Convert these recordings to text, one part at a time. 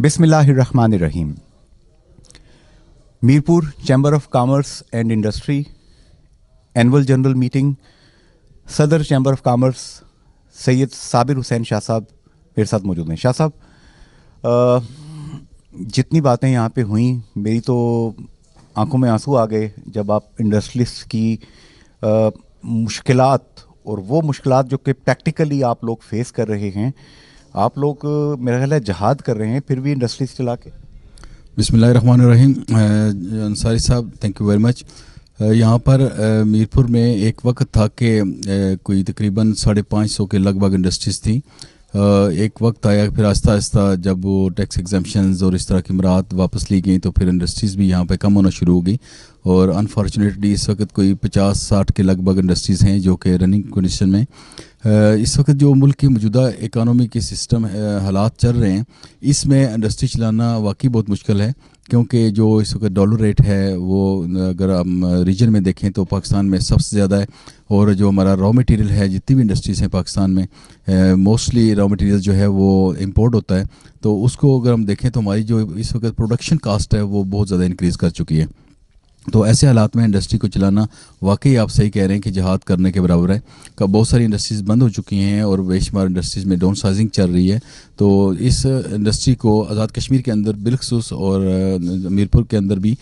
बिसमिल्लर Mirpur chamber of commerce and industry annual general meeting सदर chamber of commerce Syed Sabir Hussain Shah साहब मेरे साथ मौजूद हैं शाह साहब जितनी बातें यहाँ पे हुई मेरी तो आंखों में आंसू आ गए जब आप इंडस्ट्रियलिस्ट की मुश्किलात और वो मुश्किलात जो कि प्रैक्टिकली आप लोग फेस कर रहे हैं आप लोग मेरा ख्याल है जहाद कर रहे हैं फिर भी इंडस्ट्रीज चला के बसमिल अंसारी साहब थैंक यू वेरी मच यहाँ पर मीरपुर में एक वक्त था कि कोई तकरीबन साढ़े पाँच सौ के लगभग इंडस्ट्रीज़ थी एक वक्त आया फिर आहिस्ता आहिस्ता जब वो टैक्स एग्जामेशन और इस तरह की मरात वापस ली गई तो फिर इंडस्ट्रीज़ भी यहाँ पे कम होना शुरू हो गई और अनफॉर्चुनेटली इस वक्त कोई पचास साठ के लगभग इंडस्ट्रीज़ हैं जो कि रनिंग कंडीशन में इस वक्त जो मुल्क की मौजूदा इकानमी के सिस्टम हालात चल रहे हैं इसमें इंडस्ट्री चलाना वाकई बहुत मुश्किल है क्योंकि जो इस वक्त डॉलर रेट है वो अगर हम रीजन में देखें तो पाकिस्तान में सबसे ज़्यादा है और जो हमारा रॉ मटेरियल है जितनी भी इंडस्ट्रीज़ हैं पाकिस्तान में मोस्टली रॉ मटेरियल जो है वो इंपोर्ट होता है तो उसको अगर हम देखें तो हमारी जो इस वक्त प्रोडक्शन कास्ट है वो बहुत ज़्यादा इंक्रीज़ कर चुकी है तो ऐसे हालात में इंडस्ट्री को चलाना वाकई आप सही कह रहे हैं कि जहाद करने के बराबर है कब बहुत सारी इंडस्ट्रीज़ बंद हो चुकी हैं और बेशुमार इंडस्ट्रीज़ में डाउन साइजिंग चल रही है तो इस इंडस्ट्री को आज़ाद कश्मीर के अंदर बिलखसूस और मीरपुर के अंदर भी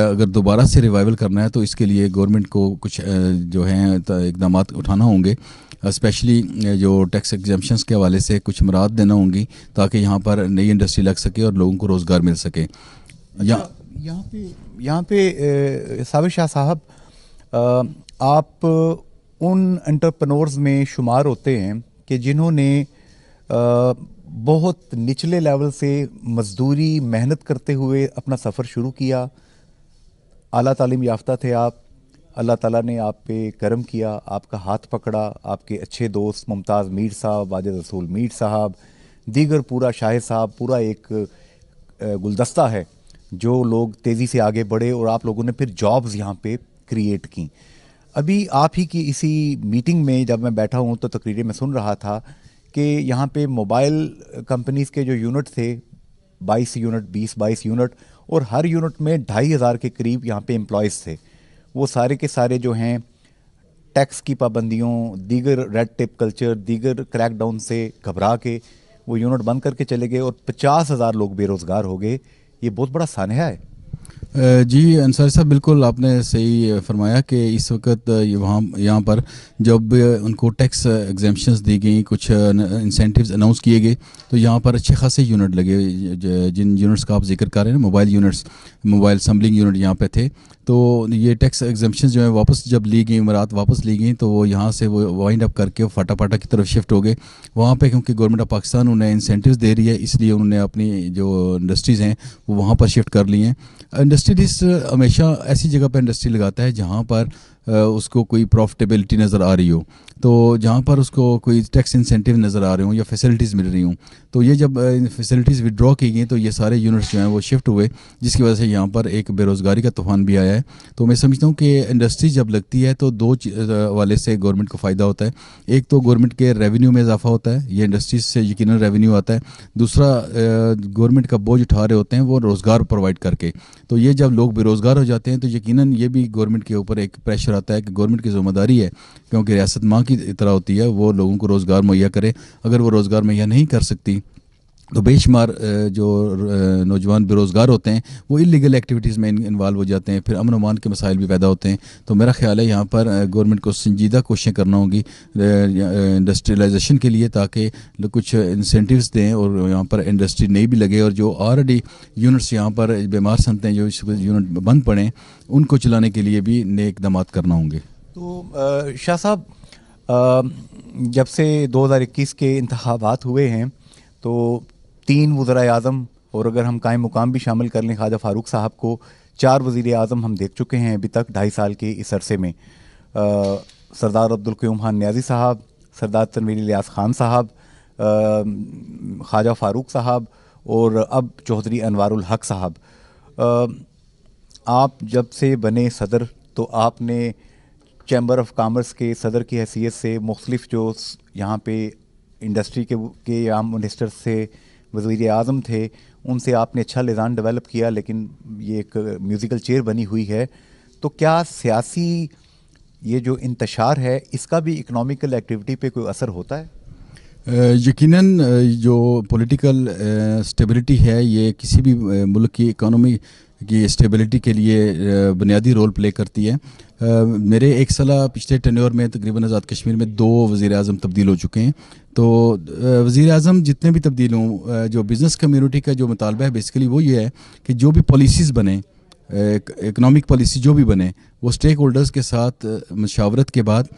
अगर दोबारा से रिवाइवल करना है तो इसके लिए गवर्नमेंट को कुछ जो है इकदाम उठाना होंगे स्पेशली जो टैक्स एग्जामेशन के हवाले से कुछ मराद देना होंगी ताकि यहाँ पर नई इंडस्ट्री लग सके और लोगों को रोज़गार मिल सके या यहाँ पे यहाँ पे साबिर शाह साहब आप उन एंटरप्रनोर्स में शुमार होते हैं कि जिन्होंने बहुत निचले लेवल से मजदूरी मेहनत करते हुए अपना सफ़र शुरू किया अला तालीम याफ्ता थे आप अल्लाह ताला ने आप पे करम किया आपका हाथ पकड़ा आपके अच्छे दोस्त मुमताज़ मीर साहब वाजद रसूल मीर साहब दीगर पूरा शाह साहब पूरा एक गुलदस्ता है जो लोग तेज़ी से आगे बढ़े और आप लोगों ने फिर जॉब्स यहाँ पे क्रिएट की अभी आप ही की इसी मीटिंग में जब मैं बैठा हूँ तो तकरीरें मैं सुन रहा था कि यहाँ पे मोबाइल कंपनीज़ के जो यूनिट थे 22 यूनिट 20 22 यूनिट और हर यूनिट में ढाई हज़ार के करीब यहाँ पे एम्प्लॉयज़ थे वो सारे के सारे जो हैं टैक्स की पाबंदियों दीगर रेड टेप कल्चर दीगर क्रैकडाउन से घबरा के वो यूनिट बंद करके चले गए और पचास हज़ार लोग बेरोज़गार हो गए ये बहुत बड़ा सानहा है जी अंसारी साहब बिल्कुल आपने सही फरमाया कि इस वक्त वहाँ यहाँ पर जब उनको टैक्स एग्जामेशन दी गई कुछ इंसेंटिव्स अनाउंस किए गए तो यहाँ पर अच्छे खासे यूनिट लगे जिन यूनिट्स का आप जिक्र कर रहे हैं mobile units mobile assembling unit यहाँ पे थे तो ये टैक्स एग्जामेशन जो है वापस जब ली गई इमारात वापस ली गई तो वो यहाँ से वो वाइंड अप करके फटाफाटा की तरफ शिफ्ट हो गए वहाँ पे क्योंकि गवर्नमेंट ऑफ पाकिस्तान उन्हें इंसेंटिव दे रही है इसलिए उन्होंने अपनी जो इंडस्ट्रीज़ हैं वो वहाँ पर शिफ्ट कर ली हैं इंडस्ट्रीज हमेशा ऐसी जगह पर इंडस्ट्री लगाता है जहाँ पर उसको कोई प्रॉफिटेबिलिटी नज़र आ रही हो तो जहाँ पर उसको कोई टैक्स इंसेंटिव नज़र आ रहे हों या फैसिलिटीज़ मिल रही हों तो ये जब फैसिलिटीज़ विदड्रॉ की गई तो ये सारे यूनिट्स जो हैं वो शिफ्ट हुए जिसकी वजह से यहाँ पर एक बेरोज़गारी का तूफान भी आया है तो मैं समझता हूँ कि इंडस्ट्री जब लगती है तो दो वाले से गवर्नमेंट को फ़ायदा होता है एक तो गवर्नमेंट के रेवेन्यू में इजाफा होता है ये इंडस्ट्रीज से यकीन रेवेन्यू आता है दूसरा गवर्नमेंट का बोझ उठा रहे होते हैं वो रोज़गार प्रोवाइड करके तो ये जब लोग बेरोज़गार हो जाते हैं तो यकीन ये भी गवर्नमेंट के ऊपर एक प्रेशर आता है कि गवर्नमेंट की जिम्मेदारी है क्योंकि रियासत माँ की तरह होती है वो लोगों को रोज़गार मुहैया करे अगर वो रोज़गार मुहैया नहीं कर सकती तो बेशुमार जो नौजवान बेरोज़गार होते हैं वो इलीगल एक्टिविटीज़ में इन्वाल्व हो जाते हैं फिर अमन अमान के मसाइल भी पैदा होते हैं तो मेरा ख्याल है यहाँ पर गवर्नमेंट को संजीदा कोशिशें करना होंगी इंडस्ट्रियलाइजेशन के लिए ताकि कुछ इंसेंटिव्स दें और यहाँ पर इंडस्ट्री नहीं भी लगे और जो ऑलरेडी यूनिट्स यहाँ पर बीमार सनते हैं जो यूनिट बंद पड़े उनको चलाने के लिए भी नए इकदाम करना होंगे तो शाह साहब जब से इक्कीस के इंतबात हुए हैं तो तीन वज्रा आजम और अगर हम कायम मुकाम भी शामिल कर लें ख्वाजा फारूक साहब को चार वजीर अजम हम देख चुके हैं अभी तक ढाई साल के इस अरसे में सरदार सरदार क्यूम खान न्याजी साहब सरदार तनवीर लियास खान साहब ख्वाजा फारूक साहब और अब चौधरी अनवारुल हक साहब आप जब से बने सदर तो आपने चैम्बर ऑफ कामर्स के सदर की हैसियत से मुख्तलिफ जो यहाँ पे इंडस्ट्री के के या मिनिस्टर से वजीर अजम थे उनसे आपने अच्छा लिज़ान डेवलप किया लेकिन ये एक म्यूज़िकल चेयर बनी हुई है तो क्या सियासी ये जो इंतशार है इसका भी इकनॉमिकल एक्टिविटी पे कोई असर होता है यकीनन जो पॉलिटिकल स्टेबिलिटी है ये किसी भी मुल्क की इकोनॉमी की स्टेबिलिटी के लिए बुनियादी रोल प्ले करती है मेरे एक साल पिछले टनोर में तकरीबन आज़ाद कश्मीर में दो वज़ी अजम तब्दील हो चुके हैं तो वज़ी अजम जितने भी तब्दील हों जो बिज़नेस कम्यूनिटी का जो मुतालबा है बेसिकली वो ये है कि जो भी पॉलिसीज़ बने इकनॉमिक पॉलिसी जो भी बने वो स्टेक होल्डर्स के साथ मशावरत के बाद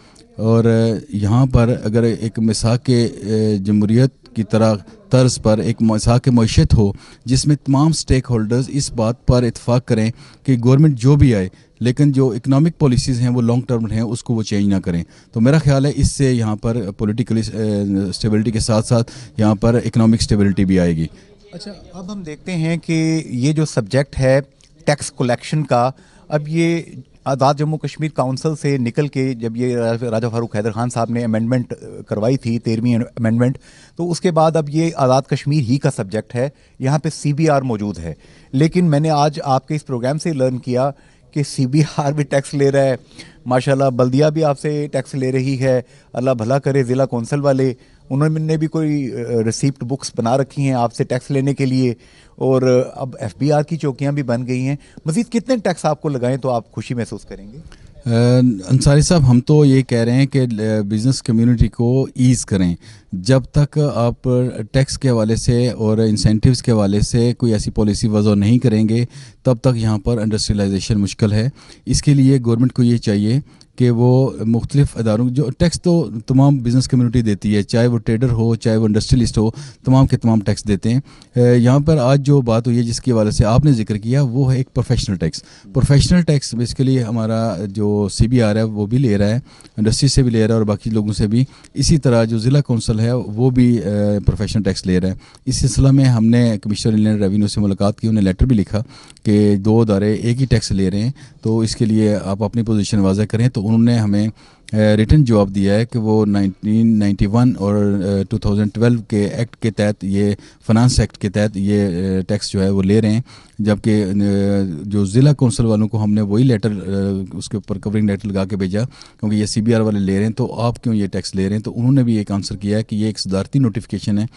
और यहाँ पर अगर एक के जमहूरीत की तरह तर्ज पर एक मसाक मीशत हो जिसमें तमाम स्टेक होल्डर्स इस बात पर इतफाक़ करें कि गवर्नमेंट जो भी आए लेकिन जो इकनॉमिक पॉलिसीज़ हैं वो लॉन्ग टर्म हैं उसको वो चेंज ना करें तो मेरा ख्याल है इससे यहाँ पर पॉलिटिकली स्टेबिलिटी के साथ साथ यहाँ पर इकनॉमिक स्टेबिलिटी भी आएगी अच्छा अब हम देखते हैं कि ये जो सब्जेक्ट है टैक्स कलेक्शन का अब ये आज़ाद जम्मू कश्मीर काउंसिल से निकल के जब ये राजा फारूक हैदर खान साहब ने अमेंडमेंट करवाई थी तेरहवीं अमेंडमेंट तो उसके बाद अब ये आज़ाद कश्मीर ही का सब्जेक्ट है यहाँ पे सीबीआर मौजूद है लेकिन मैंने आज आपके इस प्रोग्राम से लर्न किया कि सी बी आर भी टैक्स ले रहा है माशाल्लाह बल्दिया भी आपसे टैक्स ले रही है अल्लाह भला करे ज़िला कौंसल वाले उन्होंने भी कोई रिसिप्ट बुक्स बना रखी हैं आपसे टैक्स लेने के लिए और अब एफ की चौकियाँ भी बन गई हैं मज़ीद कितने टैक्स आपको लगाएं तो आप खुशी महसूस करेंगे अंसारी साहब हम तो ये कह रहे हैं कि बिज़नेस कम्युनिटी को ईज़ करें जब तक आप टैक्स के हवाले से और इंसेंटिव्स के हवाले से कोई ऐसी पॉलिसी वजह नहीं करेंगे तब तक यहाँ पर इंडस्ट्रियलाइजेशन मुश्किल है इसके लिए गवर्नमेंट को ये चाहिए कि वो मुख्तलिफ अदारों जो टैक्स तो तमाम बिज़नेस कम्यूनिटी देती है चाहे वो ट्रेडर हो चाहे वो इंडस्ट्रियलिस्ट हो तमाम के तमाम टैक्स देते हैं यहाँ पर आज जो बात हुई है जिसके हवाले से आपने जिक्र किया वो है एक professional tax professional tax basically हमारा जो सी बी आर है वो भी ले रहा है इंडस्ट्री से भी ले रहा है और बाकी लोगों से भी इसी तरह जो ज़िला कौंसल है वो भी प्रोफेशनल टैक्स ले रहा है इस सिलसिला में हमने कमिश्नर इंडियन रेवेन्यू से मुलाकात की उन्हें लेटर भी लिखा कि दो अदारे एक ही टैक्स ले रहे हैं तो इसके लिए आप अपनी पोजिशन वाज़ा करें तो उन्होंने हमें रिटर्न जवाब दिया है कि वो 1991 और 2012 के एक्ट के तहत ये फाइनेंस एक्ट के तहत ये टैक्स जो है वो ले रहे हैं जबकि जो ज़िला कौंसल वालों को हमने वही लेटर उसके ऊपर कवरिंग लेटर लगा के भेजा क्योंकि ये सीबीआर वाले ले रहे हैं तो आप क्यों ये टैक्स ले रहे हैं तो उन्होंने भी एक आंसर किया है कि ये एक सदारती नोटिफिकेशन है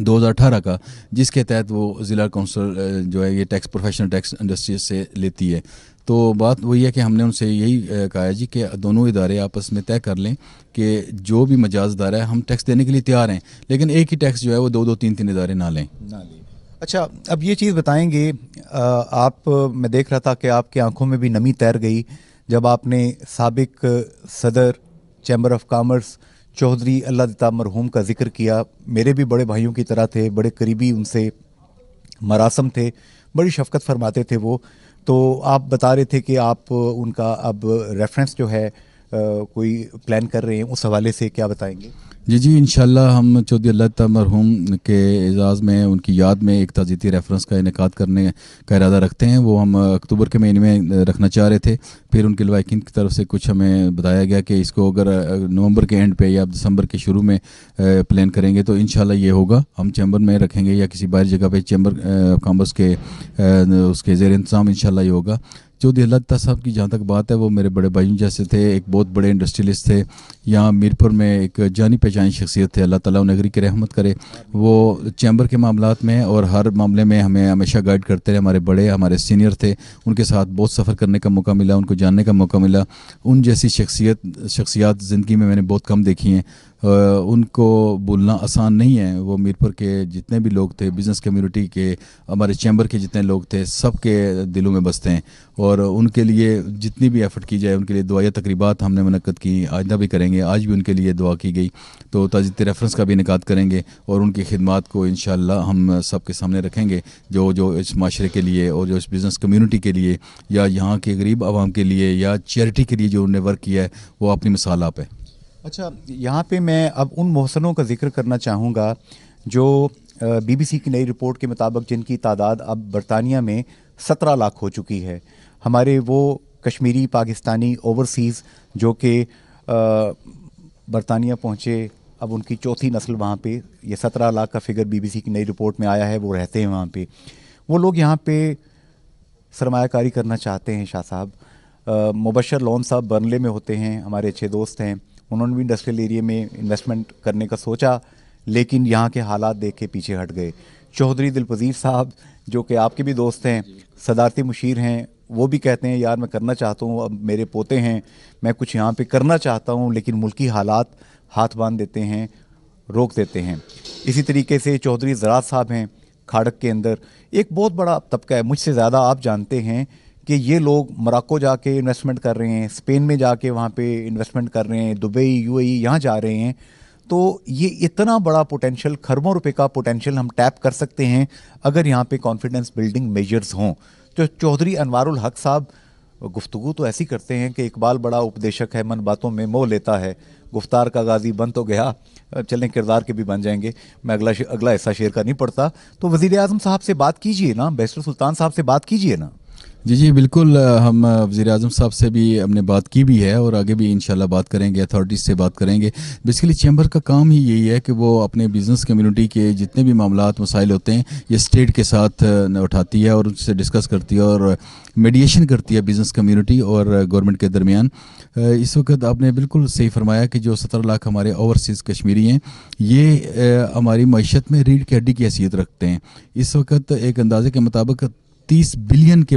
2018 का जिसके तहत वो ज़िला काउंसिल जो है ये टैक्स प्रोफेशनल टैक्स इंडस्ट्री से लेती है तो बात वही है कि हमने उनसे यही कहा है जी कि दोनों इदारे आपस में तय कर लें कि जो भी मजाज इदारा है हम टैक्स देने के लिए तैयार हैं लेकिन एक ही टैक्स जो है वो दो दो तीन तीन इदारे ना लें ना लें अच्छा अब ये चीज़ बताएंगे आप मैं देख रहा था कि आपकी आंखों में भी नमी तैर गई जब आपने सबक सदर चैम्बर ऑफ कामर्स चौधरी अल्लाह ताब मरहूम का जिक्र किया मेरे भी बड़े भाइयों की तरह थे बड़े करीबी उनसे मरासम थे बड़ी शफकत फरमाते थे वो तो आप बता रहे थे कि आप उनका अब रेफरेंस जो है कोई प्लान कर रहे हैं उस हवाले से क्या बताएंगे जी जी इन हम चौधरी अल्लाह मरहूम के एजाज़ में उनकी याद में एक तजीती रेफरेंस का इनका करने का इरादा रखते हैं वो हम अक्टूबर के महीने में रखना चाह रहे थे फिर उनके लवाकिन की तरफ से कुछ हमें बताया गया कि इसको अगर नवंबर के एंड पे या दिसंबर के शुरू में प्लान करेंगे तो इन ये होगा हम चैम्बर में रखेंगे या किसी बाहर जगह पर चैम्बर कामर्स के उसके जेर इंतज़ाम इन ये होगा चौधरी अल्लाह साहब की जहाँ तक बात है वो मेरे बड़े भाई जैसे थे एक बहुत बड़े इंडस्ट्रियलिस्ट थे यहाँ मीरपुर में एक जानी पहचानी शख्सियत थे अल्लाह ताला नगरी की रहमत करे वो चैम्बर के मामला में और हर मामले में हमें हमेशा गाइड करते रहे हमारे बड़े हमारे सीनियर थे उनके साथ बहुत सफ़र करने का मौका मिला उनको जानने का मौका मिला उन जैसी शख्सियत शख्सियात ज़िंदगी में मैंने बहुत कम देखी हैं उनको बोलना आसान नहीं है वो मीरपुर के जितने भी लोग थे बिज़नेस कम्युनिटी के हमारे चैम्बर के जितने लोग थे सब के दिलों में बसते हैं और उनके लिए जितनी भी एफ़र्ट की जाए उनके लिए दुआया तकरीबा हमने मनक़द की आइंदा भी करेंगे करेंगे आज भी उनके लिए दुआ की गई तो तजिद रेफरेंस का भी इनका करेंगे और उनकी खिदमत को इन हम सब के सामने रखेंगे जो जो इस माशरे के लिए और जो इस बिज़नेस कम्यूनिटी के लिए या यहाँ के गरीब आवाम के लिए या चैरिटी के लिए जो उन्होंने वर्क किया है वो अपनी मिसाल आप है अच्छा यहाँ पर मैं अब उन मौसनों का जिक्र करना चाहूँगा जो बीबीसी की नई रिपोर्ट के मुताबिक जिनकी तादाद अब बरतानिया में सत्रह लाख हो चुकी है हमारे वो कश्मीरी पाकिस्तानी ओवरसीज़ जो कि बरतानिया पहुँचे अब उनकी चौथी नस्ल वहाँ पे ये सत्रह लाख का फिगर बीबीसी की नई रिपोर्ट में आया है वो रहते हैं वहाँ पे वो लोग यहाँ पे सरमाकारी करना चाहते हैं शाह साहब मुबशर लोन साहब बर्नले में होते हैं हमारे अच्छे दोस्त हैं उन्होंने भी इंडस्ट्रियल एरिए में इन्वेस्टमेंट करने का सोचा लेकिन यहाँ के हालात देख के पीछे हट गए चौधरी दिलपजीर साहब जो कि आपके भी दोस्त हैं सदारती मुशीर हैं वो भी कहते हैं यार मैं करना चाहता हूँ अब मेरे पोते हैं मैं कुछ यहाँ पे करना चाहता हूँ लेकिन मुल्की हालात हाथ बांध देते हैं रोक देते हैं इसी तरीके से चौधरी ज़रात साहब हैं खाड़क के अंदर एक बहुत बड़ा तबका है मुझसे ज़्यादा आप जानते हैं कि ये लोग मराको जाके इन्वेस्टमेंट कर रहे हैं स्पेन में जाके वहाँ पे इन्वेस्टमेंट कर रहे हैं दुबई यूएई e, यहाँ जा रहे हैं तो ये इतना बड़ा पोटेंशियल खरबों रुपए का पोटेंशियल हम टैप कर सकते हैं अगर यहाँ पे कॉन्फिडेंस बिल्डिंग मेजर्स हों तो चौधरी अनवारुल हक साहब गुफ्तु तो ऐसी करते हैं कि इकबाल बड़ा उपदेशक है मन बातों में मोह लेता है गुफ्तार का गाजी बन तो गया चलें किरदार के भी बन जाएंगे मैं अगला अगला हिस्सा शेर का नहीं पढ़ता तो वज़ी अजम साहब से बात कीजिए ना बैसर सुल्तान साहब से बात कीजिए ना जी जी बिल्कुल हम वज़ी अजम साहब से भी हमने बात की भी है और आगे भी इन बात करेंगे अथॉरिटीज़ से बात करेंगे बेसिकली चैम्बर का काम ही यही है कि वो अपने बिज़नेस कम्युनिटी के जितने भी मामला मसाइल होते हैं ये स्टेट के साथ उठाती है और उनसे डिस्कस करती है और मेडिएशन करती है बिज़नेस कम्युनिटी और गवर्नमेंट के दरमियान इस वक्त आपने बिल्कुल सही फरमाया कि जो सत्रह लाख हमारे ओवरसीज़ कश्मीरी हैं ये हमारी मीशत में रीढ़ की हड्डी की हैसियत रखते हैं इस वक्त एक अंदाजे के मुताबिक तीस बिलियन के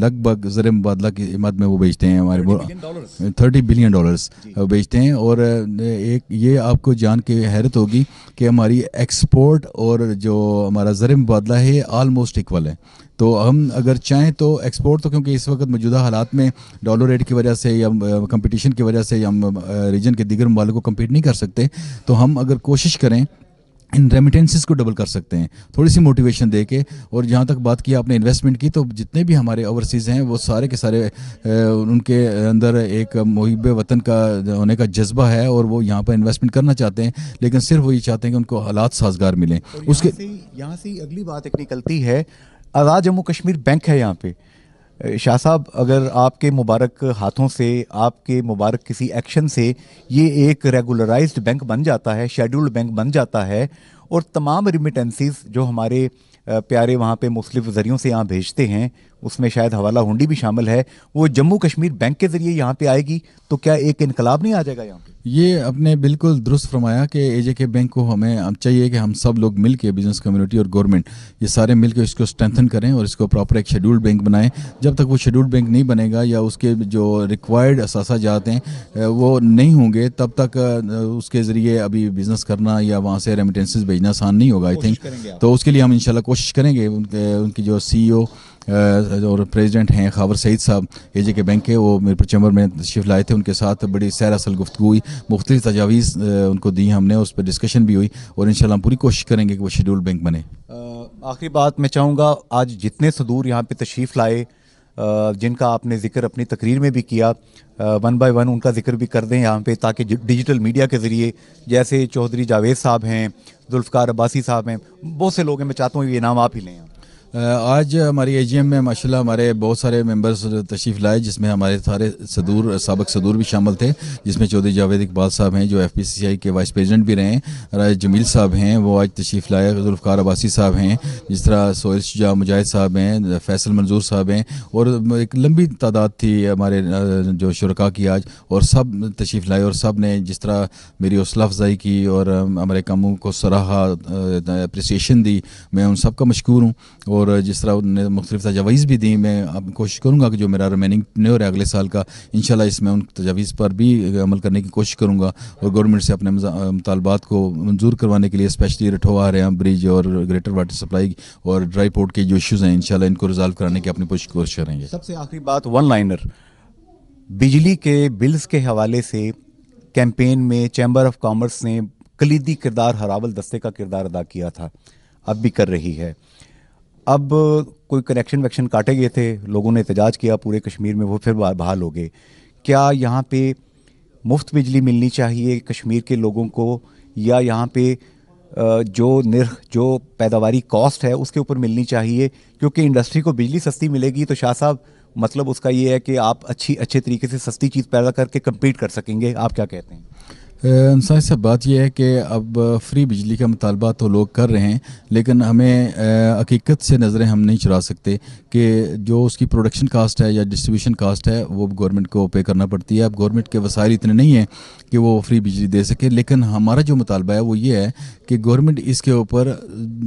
लगभग ज़र मुबादला की कीमत में वो बेचते हैं हमारे थर्टी बिलियन डॉलर्स बेचते हैं और एक ये आपको जान के हैरत होगी कि हमारी एक्सपोर्ट और जो हमारा ज़र मुबादला है आलमोस्ट इक्वल है तो हम अगर चाहें तो एक्सपोर्ट तो क्योंकि इस वक्त मौजूदा हालात में डॉलर रेट की वजह से या कंपटीशन की वजह से हम रीजन के दिगर ममालिक को कम्पीट नहीं कर सकते तो हम अगर कोशिश करें इन रेमिटेंसेस को डबल कर सकते हैं थोड़ी सी मोटिवेशन दे के और जहाँ तक बात की आपने इन्वेस्टमेंट की तो जितने भी हमारे ओवरसीज़ हैं वो सारे के सारे उनके अंदर एक मुहब वतन का होने का जज्बा है और वो यहाँ पर इन्वेस्टमेंट करना चाहते हैं लेकिन सिर्फ वो ये चाहते हैं कि उनको हालात साजगार मिलें तो उसके यहाँ से अगली बात एक निकलती है आज़ाद जम्मू कश्मीर बैंक है यहाँ पर शाह साहब अगर आपके मुबारक हाथों से आपके मुबारक किसी एक्शन से ये एक रेगुलराइज बैंक बन जाता है शेड्यूल्ड बैंक बन जाता है और तमाम रिमिटेंसीज जो हमारे प्यारे वहाँ पे मुख्तलिफ़ ज़रियों से यहाँ भेजते हैं उसमें शायद हवाला हुंडी भी शामिल है वो जम्मू कश्मीर बैंक के जरिए यहाँ पे आएगी तो क्या एक इनकलाब नहीं आ जाएगा यहाँ पे ये अपने बिल्कुल दुरुस्त फरमाया कि ए जे के बैंक को हमें अब चाहिए कि हम सब लोग मिल के बिजनेस कम्युनिटी और गवर्नमेंट ये सारे मिल के इसको स्ट्रेंथन करें और इसको प्रॉपर एक शेड्यूल्ड बैंक बनाएं जब तक वो शेड्यूल्ड बैंक नहीं बनेगा या उसके जो रिक्वायर्ड असासा जाते हैं वो नहीं होंगे तब तक उसके ज़रिए अभी बिज़नेस करना या वहाँ से रेमिटेंसेज भेजना आसान नहीं होगा आई थिंक तो उसके लिए हम इनशाला कोशिश करेंगे उनके उनकी जो सी और प्रेसिडेंट हैं खावर सईद साहब ए जे के बैंक के वो मेरे चैम्बर में तशरीफ लाए थे उनके साथ बड़ी सैर असल गुफ्तु हुई मुख्तु तजावीज़ उनको दी हमने उस पर डिस्कशन भी हुई और इन हम पूरी कोशिश करेंगे कि वो शेड्यूल बैंक बने आखिरी बात मैं चाहूँगा आज जितने सदूर यहाँ पर तशरीफ़ लाए जिनका आपने जिक्र अपनी तकरीर में भी किया वन बाय वन उनका जिक्र भी कर दें यहाँ पे ताकि डिजिटल मीडिया के ज़रिए जैसे चौधरी जावेद साहब हैं जुल्फ़ार अब्बासी साहब हैं बहुत से लोग हैं मैं चाहता हूँ ये नाम आप ही लें आज हमारी एजीएम में माशाल्लाह हमारे बहुत सारे मेंबर्स तशरीफ़ लाए जिसमें हमारे सारे सदूर सबक सदूर भी शामिल थे जिसमें चौधरी जावेद इकबाल साहब हैं जो एफ पी सी आई के वाइस प्रेसिडेंट भी रहे राय जमील साहब हैं वो आज तशरीफ़ लाए जुल्फ़ार अबासी साहब हैं जिस तरह सोहेल शुजा मुजाहिद साहब हैं फैसल मंजूर साहब हैं और एक लंबी तादाद थी हमारे जो शुरा की आज और सब तशरीफ़ लाए और सब ने जिस तरह मेरी हौसला अफजाई की और हमारे कामों को सराहा अप्रिसिएशन दी मैं उन सब का मशहूर हूँ और और जिस तरह ने मुख्तलिफ तजावीज़ भी दी मैं अब कोशिश करूँगा कि जो मेरा रिमेनिंग टनोर है अगले साल का इन इसमें उन तजावीज़ पर भी अमल करने की कोशिश करूँगा और गवर्नमेंट से अपने मुतालबात को मंजूर करवाने के लिए स्पेशली रठोआ हैं ब्रिज और ग्रेटर वाटर सप्लाई और ड्राई पोर्ट के जो इशूज़ हैं इन इनको रिजॉल्व कराने की अपनी कोशिश करेंगे सबसे आखिरी बात वन लाइनर बिजली के बिल्स के हवाले से कैंपेन में चैम्बर ऑफ कॉमर्स ने कलीदी किरदार हरावल दस्ते का किरदार अदा किया था अब भी कर रही है अब कोई कनेक्शन वैक्शन काटे गए थे लोगों ने एहतजाज किया पूरे कश्मीर में वो फिर बहाल हो गए क्या यहाँ पे मुफ्त बिजली मिलनी चाहिए कश्मीर के लोगों को या यहाँ पे जो निर्ख जो पैदावारी कॉस्ट है उसके ऊपर मिलनी चाहिए क्योंकि इंडस्ट्री को बिजली सस्ती मिलेगी तो शाह साहब मतलब उसका ये है कि आप अच्छी अच्छे तरीके से सस्ती चीज़ पैदा करके कम्पीट कर सकेंगे आप क्या कहते हैं साहिब साहब बात यह है कि अब फ्री बिजली का मुतालबा तो लोग कर रहे हैं लेकिन हमें हकीकत से नज़रें हम नहीं चुरा सकते कि जो उसकी प्रोडक्शन कास्ट है या डिस्ट्रीब्यूशन कास्ट है वो गवर्नमेंट को पे करना पड़ती है अब गवर्नमेंट के वसाइल इतने नहीं हैं कि वो फ्री बिजली दे सके लेकिन हमारा जो मुतालबा है वो ये है कि गवर्नमेंट इसके ऊपर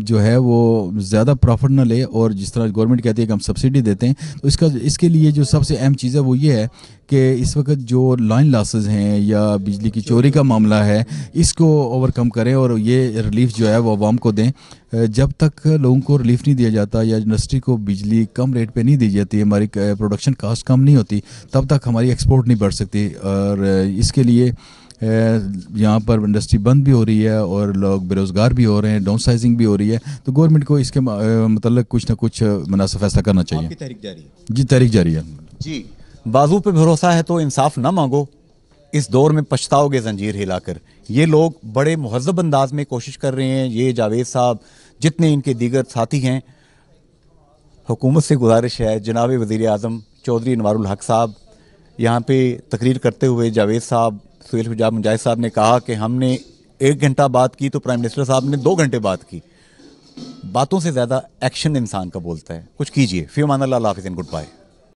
जो है वो ज़्यादा प्रॉफिट ना ले और जिस तरह गवर्नमेंट कहती है कि हम सब्सिडी देते हैं तो इसका इसके लिए जो सबसे अहम चीज़ है वो ये है कि इस वक्त जो लाइन लॉसेज हैं या बिजली की चोरी का मामला है इसको ओवरकम करें और ये रिलीफ जो है वो आवाम को दें जब तक लोगों को रिलीफ नहीं दिया जाता या इंडस्ट्री को बिजली कम रेट पे नहीं दी जाती हमारी प्रोडक्शन कास्ट कम नहीं होती तब तक हमारी एक्सपोर्ट नहीं बढ़ सकती और इसके लिए यहाँ पर इंडस्ट्री बंद भी हो रही है और लोग बेरोज़गार भी हो रहे हैं डाउन साइजिंग भी हो रही है तो गवर्नमेंट को इसके मतलब कुछ ना कुछ मुनासिब फैसला करना चाहिए तहरीक जारी है जी तहरीक जारी है जी बाजू पर भरोसा है तो इंसाफ ना मांगो इस दौर में पछताओगे जंजीर हिलाकर ये लोग बड़े महजब अंदाज में कोशिश कर रहे हैं ये जावेद साहब जितने इनके दीगर साथी हैं हुकूमत से गुजारिश है जनाब वज़ी अजम चौधरी नवार हक साहब यहाँ पे तकरीर करते हुए जावेद साहब सुहेल खुजाब मुजाहिद साहब ने कहा कि हमने एक घंटा बात की तो प्राइम मिनिस्टर साहब ने दो घंटे बात की बातों से ज़्यादा एक्शन इंसान का बोलता है कुछ कीजिए फिर मान लाला हाफिज़ गुड बाय